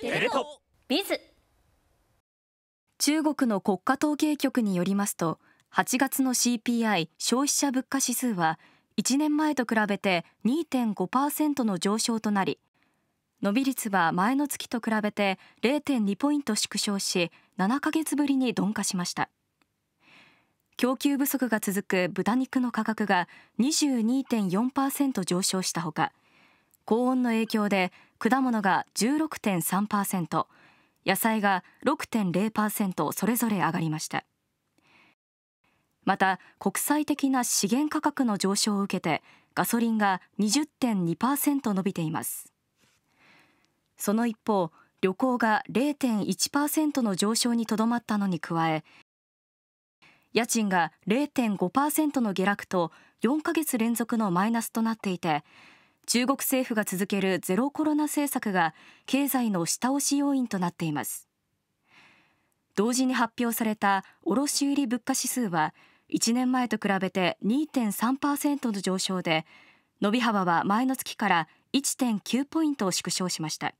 テレビズ中国の国家統計局によりますと8月の CPI 消費者物価指数は1年前と比べて2.5%の上昇となり伸び率は前の月と比べて0.2ポイント縮小し7ヶ月ぶりに鈍化しました供給不足が続く豚肉の価格が22.4%上昇したほか高温の影響で果物が16.3%野菜が6.0%それぞれ上がりましたまた国際的な資源価格の上昇を受けてガソリンが20.2%伸びていますその一方旅行が0.1%の上昇にとどまったのに加え家賃が0.5%の下落と4ヶ月連続のマイナスとなっていて中国政府が続けるゼロコロナ政策が経済の下押し要因となっています同時に発表された卸売物価指数は1年前と比べて2.3%の上昇で伸び幅は前の月から1.9ポイント縮小しました